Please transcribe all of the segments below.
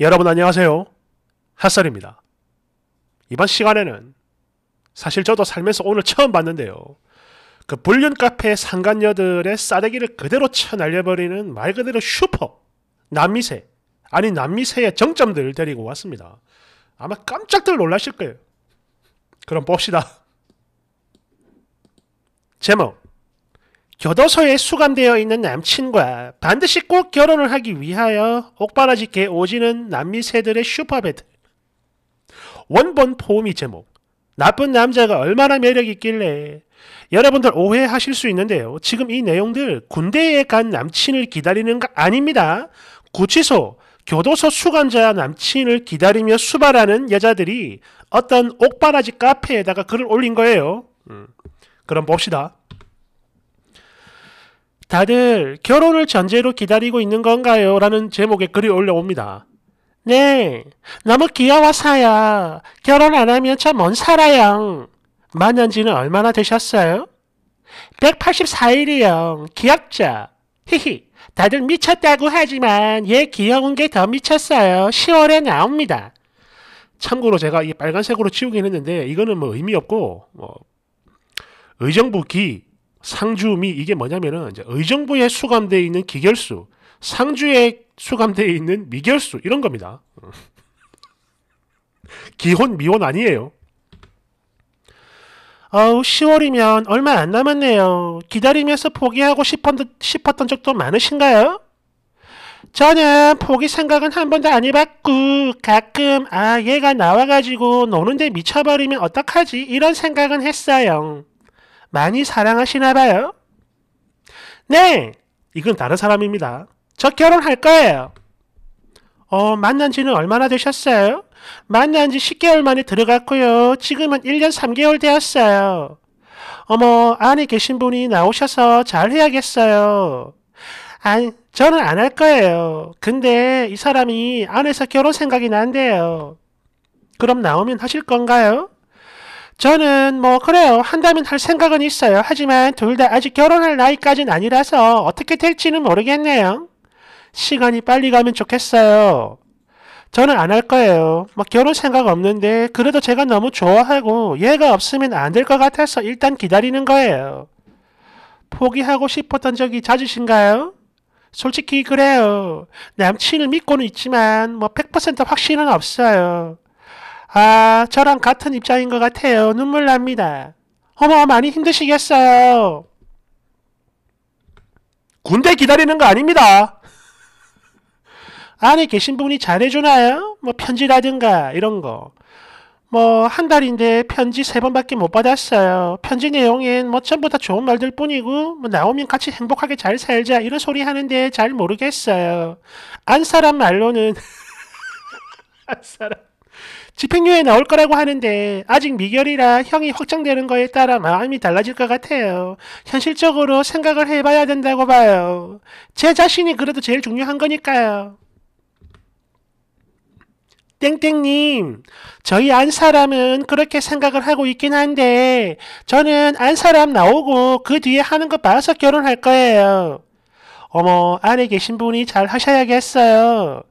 여러분 안녕하세요. 핫설입니다. 이번 시간에는 사실 저도 살면서 오늘 처음 봤는데요. 그 불륜 카페 상간녀들의 싸대기를 그대로 쳐 날려버리는 말 그대로 슈퍼 남미세 아니 남미세의 정점들을 데리고 왔습니다. 아마 깜짝들 놀라실 거예요. 그럼 봅시다. 제목 교도소에 수감되어 있는 남친과 반드시 꼭 결혼을 하기 위하여 옥바라지 개 오지는 남미 새들의 슈퍼배틀. 원본 포옹이 제목. 나쁜 남자가 얼마나 매력 있길래 여러분들 오해하실 수 있는데요. 지금 이 내용들 군대에 간 남친을 기다리는 거 아닙니다. 구치소, 교도소 수감자 남친을 기다리며 수발하는 여자들이 어떤 옥바라지 카페에다가 글을 올린 거예요. 음, 그럼 봅시다. 다들 결혼을 전제로 기다리고 있는 건가요? 라는 제목의 글이 올라옵니다. 네, 너무 귀여워서요. 결혼 안 하면 참먼 살아요. 만난 지는 얼마나 되셨어요? 184일이요. 귀엽죠? 히히, 다들 미쳤다고 하지만 얘 귀여운 게 더 미쳤어요. 10월에 나옵니다. 참고로 제가 이 빨간색으로 치우긴 했는데 이거는 뭐 의미 없고 뭐 의정부 기 상주미이게 뭐냐면은 이제 의정부에 수감되어 있는 기결수, 상주에 수감되어 있는 미결수 이런 겁니다. 기혼 미혼 아니에요. 어우 10월이면 얼마 안 남았네요. 기다리면서 포기하고 싶었던, 적도 많으신가요? 저는 포기 생각은 한 번도 안 해봤고 가끔 아 얘가 나와가지고 노는데 미쳐버리면 어떡하지 이런 생각은 했어요. 많이 사랑하시나 봐요? 네! 이건 다른 사람입니다. 저 결혼할 거예요. 어, 만난 지는 얼마나 되셨어요? 만난 지 10개월 만에 들어갔고요. 지금은 1년 3개월 되었어요. 어머, 안에 계신 분이 나오셔서 잘 해야겠어요. 아니, 저는 안 할 거예요. 근데 이 사람이 안에서 결혼 생각이 난대요. 그럼 나오면 하실 건가요? 저는 뭐 그래요. 한다면 할 생각은 있어요. 하지만 둘 다 아직 결혼할 나이까진 아니라서 어떻게 될지는 모르겠네요. 시간이 빨리 가면 좋겠어요. 저는 안 할 거예요. 뭐 결혼 생각 없는데 그래도 제가 너무 좋아하고 얘가 없으면 안 될 것 같아서 일단 기다리는 거예요. 포기하고 싶었던 적이 잦으신가요? 솔직히 그래요. 남친을 믿고는 있지만 뭐 100% 확신은 없어요. 아, 저랑 같은 입장인 것 같아요. 눈물 납니다. 어머, 많이 힘드시겠어요. 군대 기다리는 거 아닙니다. 안에 계신 분이 잘해주나요? 뭐 편지라든가 이런 거. 뭐 한 달인데 편지 세 번밖에 못 받았어요. 편지 내용엔 뭐 전부 다 좋은 말들 뿐이고 뭐 나오면 같이 행복하게 잘 살자 이런 소리 하는데 잘 모르겠어요. 안 사람 말로는 안 사람 집행유예 나올 거라고 하는데 아직 미결이라 형이 확정되는 거에 따라 마음이 달라질 것 같아요. 현실적으로 생각을 해봐야 된다고 봐요. 제 자신이 그래도 제일 중요한 거니까요. 땡땡님, 저희 안 사람은 그렇게 생각을 하고 있긴 한데, 저는 안 사람 나오고 그 뒤에 하는 거 봐서 결혼할 거예요. 어머, 안에 계신 분이 잘 하셔야겠어요.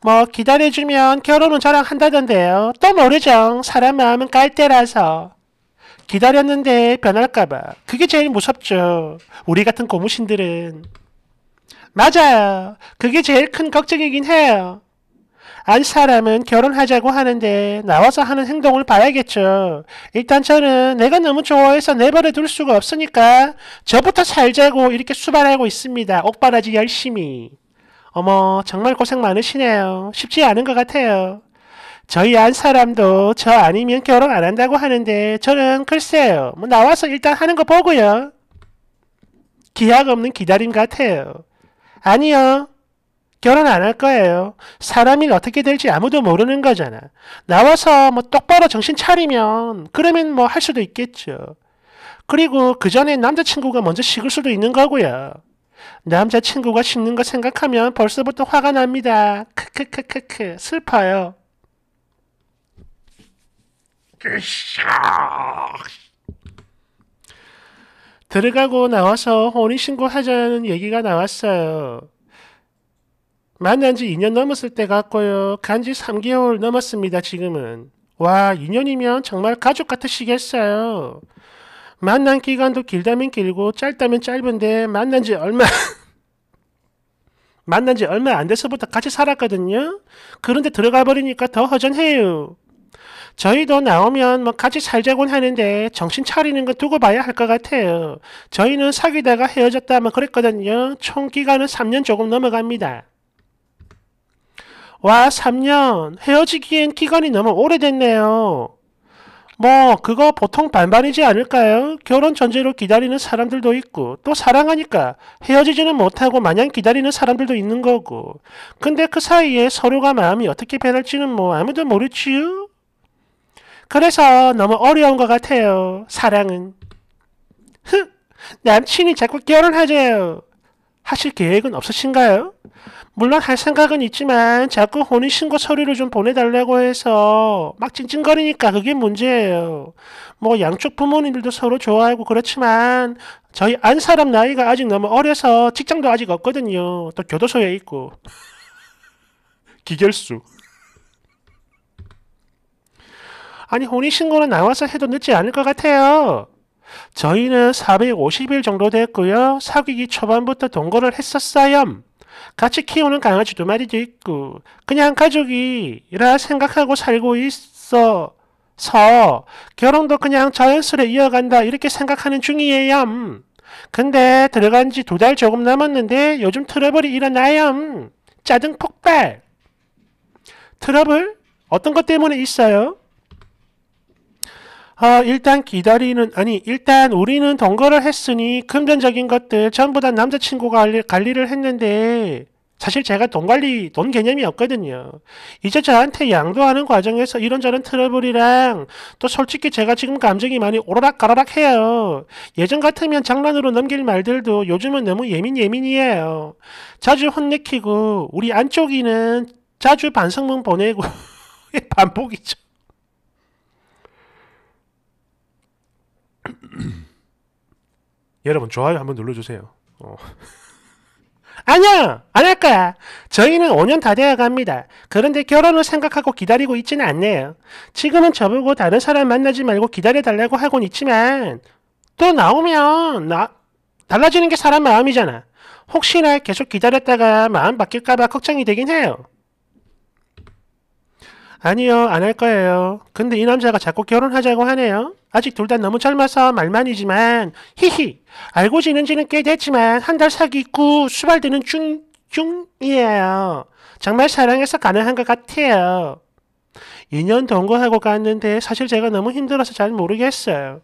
뭐 기다려주면 결혼은 저랑 한다던데요. 또 모르죠. 사람 마음은 깔때라서. 기다렸는데 변할까봐. 그게 제일 무섭죠. 우리 같은 고무신들은. 맞아요. 그게 제일 큰 걱정이긴 해요. 안 사람은 결혼하자고 하는데 나와서 하는 행동을 봐야겠죠. 일단 저는 내가 너무 좋아해서 내버려 둘 수가 없으니까 저부터 살자고 이렇게 수발하고 있습니다. 옥바라지 열심히. 어머, 정말 고생 많으시네요. 쉽지 않은 것 같아요. 저희 안 사람도 저 아니면 결혼 안 한다고 하는데 저는 글쎄요. 뭐 나와서 일단 하는 거 보고요. 기약 없는 기다림 같아요. 아니요. 결혼 안 할 거예요. 사람이 어떻게 될지 아무도 모르는 거잖아. 나와서 뭐 똑바로 정신 차리면 그러면 뭐 할 수도 있겠죠. 그리고 그 전에 남자친구가 먼저 식을 수도 있는 거고요. 남자친구가 죽는 거 생각하면 벌써부터 화가 납니다. 크크크크크 슬퍼요. 들어가고 나와서 혼인신고 하자는 얘기가 나왔어요. 만난 지 2년 넘었을 때 같고요. 간 지 3개월 넘었습니다, 지금은. 와, 2년이면 정말 가족 같으시겠어요. 만난 기간도 길다면 길고 짧다면 짧은데 만난 지 얼마 만난 지 얼마 안 돼서부터 같이 살았거든요. 그런데 들어가 버리니까 더 허전해요. 저희도 나오면 뭐 같이 살자곤 하는데 정신 차리는 거 두고 봐야 할 것 같아요. 저희는 사귀다가 헤어졌다 뭐 그랬거든요. 총 기간은 3년 조금 넘어갑니다. 와, 3년. 헤어지기엔 기간이 너무 오래됐네요. 뭐 그거 보통 반반이지 않을까요? 결혼 전제로 기다리는 사람들도 있고 또 사랑하니까 헤어지지는 못하고 마냥 기다리는 사람들도 있는 거고 근데 그 사이에 서로가 마음이 어떻게 변할지는 뭐 아무도 모르지요? 그래서 너무 어려운 것 같아요. 사랑은. 흥! 남친이 자꾸 결혼하재요. 하실 계획은 없으신가요? 물론 할 생각은 있지만 자꾸 혼인신고 서류를 좀 보내달라고 해서 막 찡찡거리니까 그게 문제예요. 뭐 양쪽 부모님들도 서로 좋아하고 그렇지만 저희 안 사람 나이가 아직 너무 어려서 직장도 아직 없거든요. 또 교도소에 있고. 기결수. 아니 혼인신고는 나와서 해도 늦지 않을 것 같아요. 저희는 450일 정도 됐고요. 사귀기 초반부터 동거를 했었어요. 같이 키우는 강아지 두 마리도 있고 그냥 가족이라 생각하고 살고 있어서 결혼도 그냥 자연스레 이어간다 이렇게 생각하는 중이에요. 근데 들어간 지 두 달 조금 남았는데 요즘 트러블이 일어나요. 짜증 폭발. 트러블? 어떤 것 때문에 있어요? 아, 일단 기다리는, 아니, 일단 우리는 동거를 했으니 금전적인 것들 전부 다 남자친구가 관리를 했는데, 사실 제가 돈 관리, 돈 개념이 없거든요. 이제 저한테 양도하는 과정에서 이런저런 트러블이랑 또 솔직히 제가 지금 감정이 많이 오르락 가락 해요. 예전 같으면 장난으로 넘길 말들도 요즘은 너무 예민예민이에요. 자주 혼내키고 우리 안쪽이는 자주 반성문 보내고 반복이죠. 여러분 좋아요 한번 눌러주세요. 어. 아니요! 안할 거야! 저희는 5년 다 되어 갑니다. 그런데 결혼을 생각하고 기다리고 있지는 않네요. 지금은 저보고 다른 사람 만나지 말고 기다려달라고 하곤 있지만 또 나오면 나 달라지는 게 사람 마음이잖아. 혹시나 계속 기다렸다가 마음 바뀔까봐 걱정이 되긴 해요. 아니요, 안 할 거예요. 근데 이 남자가 자꾸 결혼하자고 하네요. 아직 둘 다 너무 젊어서 말만이지만, 히히! 알고 지낸 지는 꽤 됐지만, 한 달 사귀고 수발되는 중, 중이에요. 정말 사랑해서 가능한 것 같아요. 2년 동거하고 갔는데, 사실 제가 너무 힘들어서 잘 모르겠어요.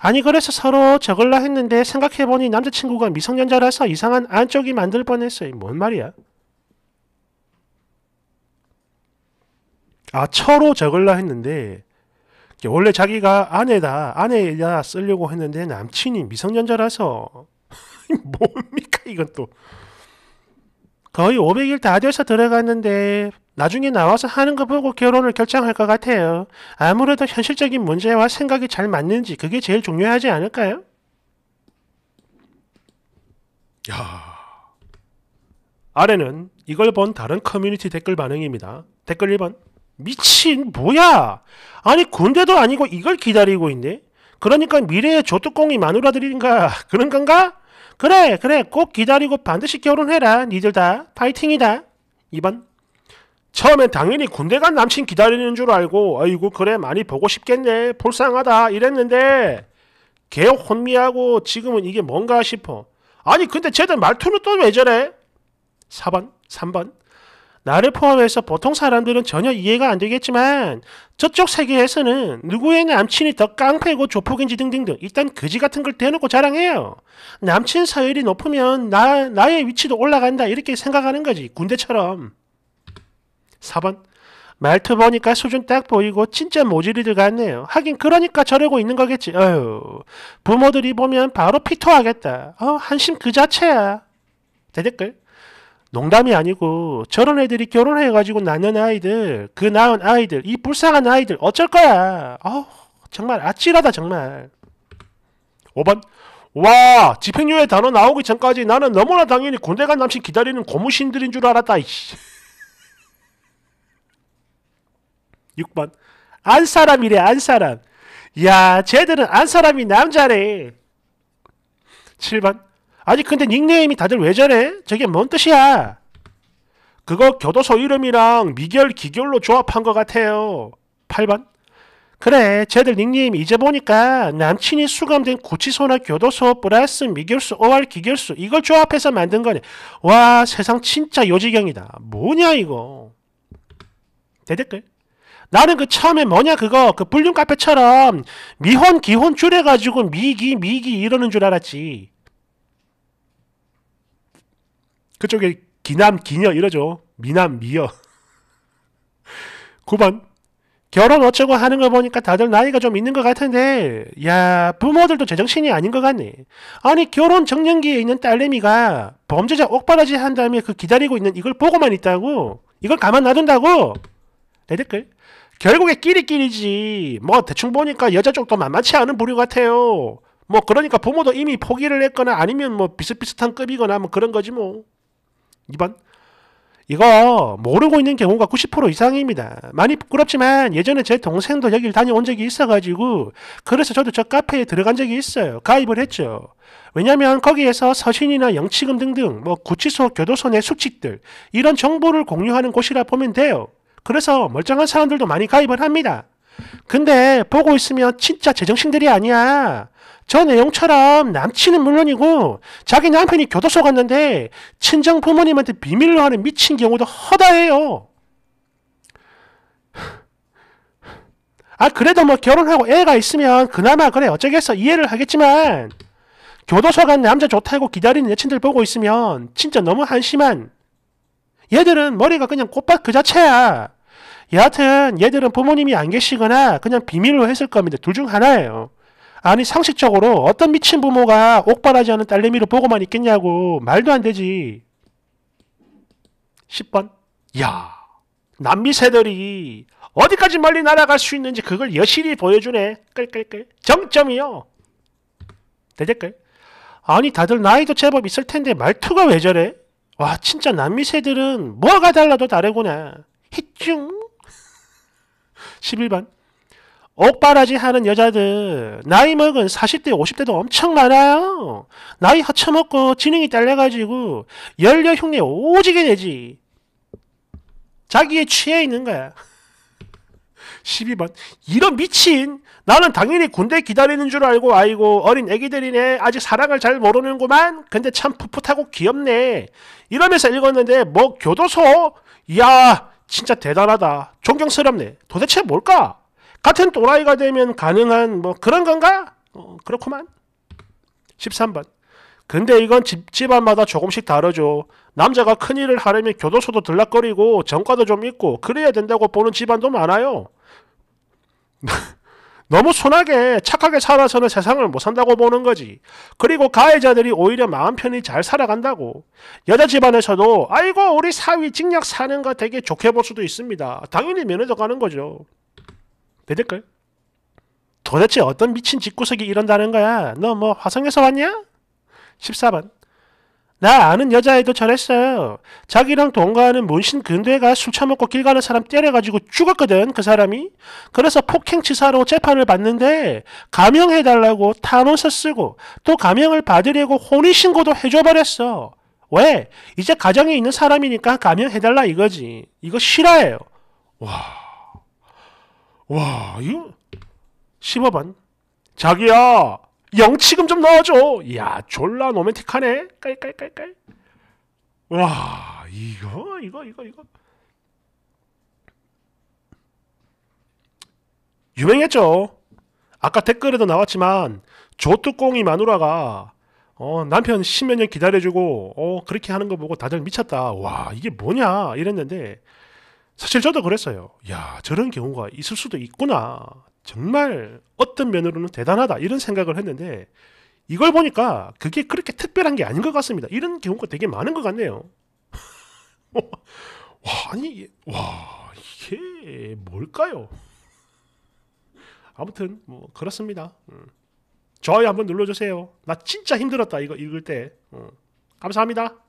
아니, 그래서 서로 적을라 했는데, 생각해보니 남자친구가 미성년자라서 이상한 안쪽이 만들 뻔했어요. 뭔 말이야? 아 처로 적을라 했는데 원래 자기가 아내다 아내다 쓰려고 했는데 남친이 미성년자라서 뭡니까 이건 또 거의 500일 다 돼서 들어갔는데 나중에 나와서 하는 거 보고 결혼을 결정할 것 같아요. 아무래도 현실적인 문제와 생각이 잘 맞는지 그게 제일 중요하지 않을까요? 야. 아래는 이걸 본 다른 커뮤니티 댓글 반응입니다. 댓글 1번. 미친 뭐야? 아니 군대도 아니고 이걸 기다리고 있네. 그러니까 미래의 조뚜껑이 마누라들인가 그런 건가? 그래 그래 꼭 기다리고 반드시 결혼해라 니들 다 파이팅이다 2번 처음엔 당연히 군대 간 남친 기다리는 줄 알고 아이고 그래 많이 보고 싶겠네 불쌍하다 이랬는데 개혁 혼미하고 지금은 이게 뭔가 싶어 아니 근데 쟤들 말투는 또 왜 저래 4번 3번 나를 포함해서 보통 사람들은 전혀 이해가 안 되겠지만 저쪽 세계에서는 누구의 남친이 더 깡패고 조폭인지 등등등 일단 그지 같은 걸 대놓고 자랑해요. 남친 사열이 높으면 나, 나의 위치도 올라간다 이렇게 생각하는 거지 군대처럼. 4번 말투 보니까 수준 딱 보이고 진짜 모질이들 같네요. 하긴 그러니까 저러고 있는 거겠지. 어휴 부모들이 보면 바로 피토하겠다. 어 한심 그 자체야. 대댓글 농담이 아니고 저런 애들이 결혼해가지고 낳는 아이들 그 낳은 아이들 이 불쌍한 아이들 어쩔 거야 어 정말 아찔하다 정말 5번 와 집행유예 단어 나오기 전까지 나는 너무나 당연히 군대 간 남친 기다리는 고무신들인 줄 알았다 이씨 6번 안 사람이래 안 사람 야 쟤들은 안 사람이 남자래 7번 아니 근데 닉네임이 다들 왜 저래? 저게 뭔 뜻이야? 그거 교도소 이름이랑 미결 기결로 조합한 것 같아요. 8번 그래 쟤들 닉네임 이제 보니까 남친이 수감된 구치소나 교도소 플러스 미결수 OR 기결수 이걸 조합해서 만든 거네. 와 세상 진짜 요지경이다. 뭐냐 이거. 대댓글 나는 그 처음에 뭐냐 그거 그 불륜 카페처럼 미혼 기혼 줄여가지고 미기 미기 이러는 줄 알았지. 그쪽에 기남, 기녀 이러죠. 미남, 미여. 9번 결혼 어쩌고 하는 거 보니까 다들 나이가 좀 있는 것 같은데 야 부모들도 제정신이 아닌 것 같네 아니 결혼 정년기에 있는 딸내미가 범죄자 옥바라지 한 다음에 그 기다리고 있는 이걸 보고만 있다고 이걸 가만 놔둔다고 내 댓글 결국에 끼리끼리지 뭐 대충 보니까 여자 쪽도 만만치 않은 부류 같아요 뭐 그러니까 부모도 이미 포기를 했거나 아니면 뭐 비슷비슷한 급이거나 뭐 그런 거지 뭐 2번 이거 모르고 있는 경우가 90% 이상입니다. 많이 부끄럽지만 예전에 제 동생도 여길 다녀온 적이 있어가지고 그래서 저도 저 카페에 들어간 적이 있어요. 가입을 했죠. 왜냐하면 거기에서 서신이나 영치금 등등 뭐 구치소, 교도소 내 숙칙들 이런 정보를 공유하는 곳이라 보면 돼요. 그래서 멀쩡한 사람들도 많이 가입을 합니다. 근데 보고 있으면 진짜 제정신들이 아니야. 저 내용처럼 남친은 물론이고 자기 남편이 교도소 갔는데 친정 부모님한테 비밀로 하는 미친 경우도 허다해요. 아 그래도 뭐 결혼하고 애가 있으면 그나마 그래 어쩌겠어 이해를 하겠지만 교도소 간 남자 좋다고 기다리는 여친들 보고 있으면 진짜 너무 한심한 얘들은 머리가 그냥 꽃밭 그 자체야. 여하튼 얘들은 부모님이 안 계시거나 그냥 비밀로 했을 겁니다. 둘 중 하나예요. 아니 상식적으로 어떤 미친 부모가 옥바라지 않은 딸내미를 보고만 있겠냐고 말도 안 되지. 10번 야 남미 새들이 어디까지 멀리 날아갈 수 있는지 그걸 여실히 보여주네. 끌끌끌 정점이요. 대댓글 아니 다들 나이도 제법 있을 텐데 말투가 왜 저래? 와 진짜 남미 새들은 뭐가 달라도 다르구나. 히쭝 11번 옥바라지 하는 여자들 나이 먹은 40대 50대도 엄청 많아요 나이 허쳐먹고 지능이 딸려가지고 연료 흉내 오지게 내지 자기의 취해 있는 거야 12번 이런 미친 나는 당연히 군대 기다리는 줄 알고 아이고 어린 애기들이네 아직 사랑을 잘 모르는구만 근데 참 풋풋하고 귀엽네 이러면서 읽었는데 뭐 교도소 이야 진짜 대단하다 존경스럽네 도대체 뭘까 같은 또라이가 되면 가능한 뭐 그런 건가? 어, 그렇구만. 13번. 근데 이건 집, 집안마다 조금씩 다르죠. 남자가 큰일을 하려면 교도소도 들락거리고 전과도 좀 있고 그래야 된다고 보는 집안도 많아요. 너무 순하게 착하게 살아서는 세상을 못 산다고 보는 거지. 그리고 가해자들이 오히려 마음 편히 잘 살아간다고. 여자 집안에서도 아이고 우리 사위 직략 사는 거 되게 좋게 볼 수도 있습니다. 당연히 면회도 가는 거죠. 되될걸? 도대체 어떤 미친 집구석이 이런다는 거야? 너 뭐 화성에서 왔냐? 14번 나 아는 여자애도 저랬어. 요 자기랑 동거하는 문신 근대가 술 처먹고 길 가는 사람 때려가지고 죽었거든, 그 사람이. 그래서 폭행치사로 재판을 받는데 감형해달라고 탄원서 쓰고 또 감형을 받으려고 혼인신고도 해줘버렸어. 왜? 이제 가정에 있는 사람이니까 감형해달라 이거지. 이거 싫어해요. 와... 와 이거 1 5반 자기야 영치금 좀 넣어줘 야 졸라 로맨틱하네 깔깔깔깔 와 이거 이거 이거 이거 유명했죠 아까 댓글에도 나왔지만 조뚜껑이 마누라가 어, 남편 십몇 년 기다려주고 어, 그렇게 하는 거 보고 다들 미쳤다 와 이게 뭐냐 이랬는데 사실 저도 그랬어요. 야, 저런 경우가 있을 수도 있구나. 정말 어떤 면으로는 대단하다. 이런 생각을 했는데 이걸 보니까 그게 그렇게 특별한 게 아닌 것 같습니다. 이런 경우가 되게 많은 것 같네요. 와, 아니, 와, 이게 뭘까요? 아무튼 뭐 그렇습니다. 음. 저희 한번 눌러주세요. 나 진짜 힘들었다 이거 읽을 때. 음. 감사합니다.